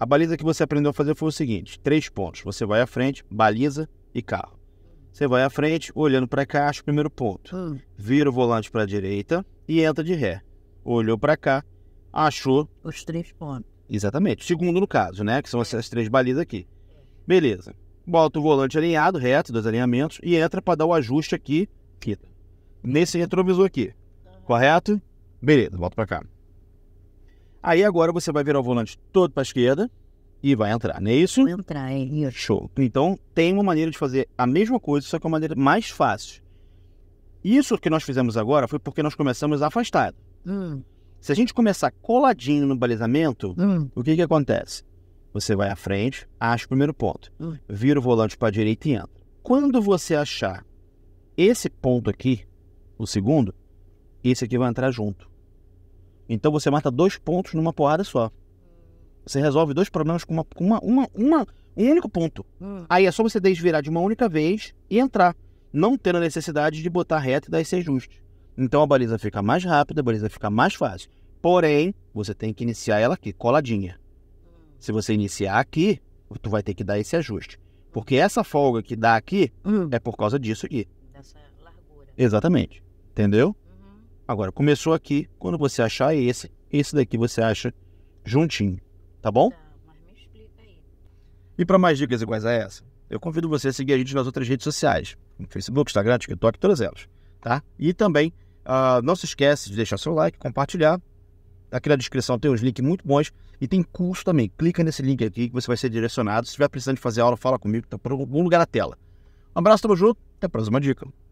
A baliza que você aprendeu a fazer foi o seguinte: três pontos. Você vai à frente, baliza e carro. Você vai à frente, olhando para cá, acha o primeiro ponto. Hum. Vira o volante para a direita e entra de ré. Olhou para cá, achou. Os três pontos. Exatamente. Segundo no caso, né? Que são é. essas três balizas aqui. Beleza. Bota o volante alinhado, reto, dois alinhamentos, e entra para dar o ajuste aqui, aqui. Nesse retrovisor aqui. Correto? Beleza, volta para cá. Aí agora você vai virar o volante todo para a esquerda e vai entrar, não é isso? Vou entrar, é isso. Show. Então tem uma maneira de fazer a mesma coisa, só que é uma maneira mais fácil. Isso que nós fizemos agora foi porque nós começamos afastado. Hum. Se a gente começar coladinho no balizamento, hum. o que, que acontece? Você vai à frente, acha o primeiro ponto, hum. vira o volante para a direita e entra. Quando você achar esse ponto aqui, o segundo, esse aqui vai entrar junto. Então você mata dois pontos numa poada só. Você resolve dois problemas com uma, uma, uma, uma um único ponto. Hum. Aí é só você desvirar de uma única vez e entrar, não tendo a necessidade de botar reto e dar esse ajuste. Então a baliza fica mais rápida, a baliza fica mais fácil. Porém, você tem que iniciar ela aqui, coladinha. Se você iniciar aqui, tu vai ter que dar esse ajuste. Porque essa folga que dá aqui hum. é por causa disso aqui. Dessa largura. Exatamente. Entendeu? Agora, começou aqui, quando você achar esse, esse daqui você acha juntinho, tá bom? Tá, mas me explica aí. E para mais dicas iguais a essa, eu convido você a seguir a gente nas outras redes sociais, Facebook, Instagram, TikTok, todas elas, tá? E também, uh, não se esquece de deixar seu like, compartilhar. Aqui na descrição tem uns links muito bons e tem curso também. Clica nesse link aqui que você vai ser direcionado. Se estiver precisando de fazer aula, fala comigo, tá por algum lugar na tela. Um abraço, tamo junto, até a próxima dica.